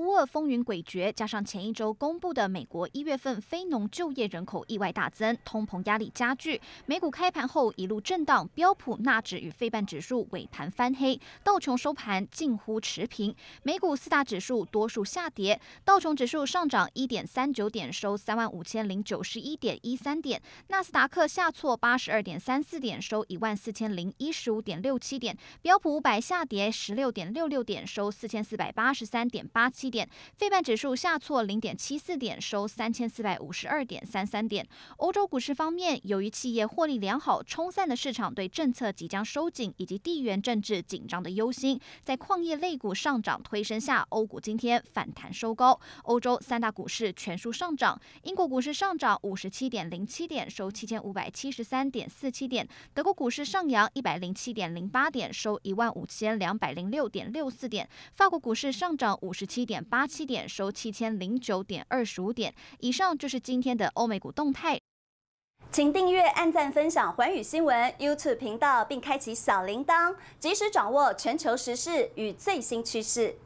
乌二风云诡谲，加上前一周公布的美国一月份非农就业人口意外大增，通膨压力加剧。美股开盘后一路震荡，标普、纳指与费半指数尾盘翻黑，道琼收盘近乎持平。美股四大指数多数下跌，道琼指数上涨一点三九点，收三万五千零九十一点一三点；纳斯达克下挫八十二点三四点，收一万四千零一十五点六七点；标普五百下跌十六点六六点，收四千四百八十三点八七。点，费半指数下挫零点七四点，收三千四百五十二点三三点。欧洲股市方面，由于企业获利良好，冲散的市场对政策即将收紧以及地缘政治紧张的忧心，在矿业类股上涨推升下，欧股今天反弹收高。欧洲三大股市全数上涨，英国股市上涨五十七点零七点，收七千五百七十三点四七点；德国股市上扬一百零七点零八点，收一万五千两百零六点六四点；法国股市上涨五十七点。八七点收七千零九点二十五点以上，就是今天的欧美股动态。请订阅、按赞、分享环宇新闻 YouTube 频道，并开启小铃铛，及时掌握全球时事与最新趋势。